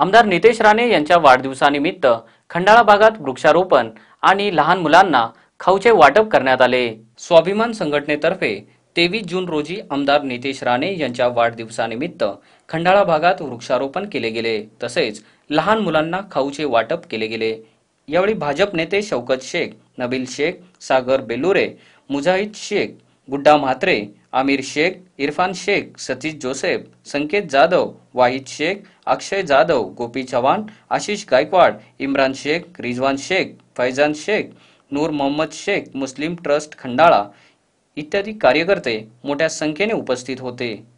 आमदार नितेश राणे यांच्या वाढदिवसानिमित्त खंडाळा भागात वृक्षारोपण आणि लहान मुलांना खाऊचे वाटप करण्यात आले स्वाभिमान संघटनेतर्फे तेवीस जून रोजी आमदार नितेश राणे यांच्या वाढदिवसानिमित्त खंडाळा भागात वृक्षारोपण केले गेले तसेच लहान मुलांना खाऊचे वाटप केले गेले यावेळी भाजप नेते शौकत शेख नबील शेख सागर बेलुरे Mujahid Shaikh Gudda Mhatre Aamir Shaikh Irfan Shaikh Satish Joseph Sanket Jadhav Wahid Shaikh Akshay Jadhav Gopi Chavan Ashish Gaikwad Imran Shaikh Rizwan Shaikh Faizan Shaikh Noor Mohammad Shaikh Muslim trust Khandala इत्यादी कार्यकर्ते मोठ्या संख्येने उपस्थित होते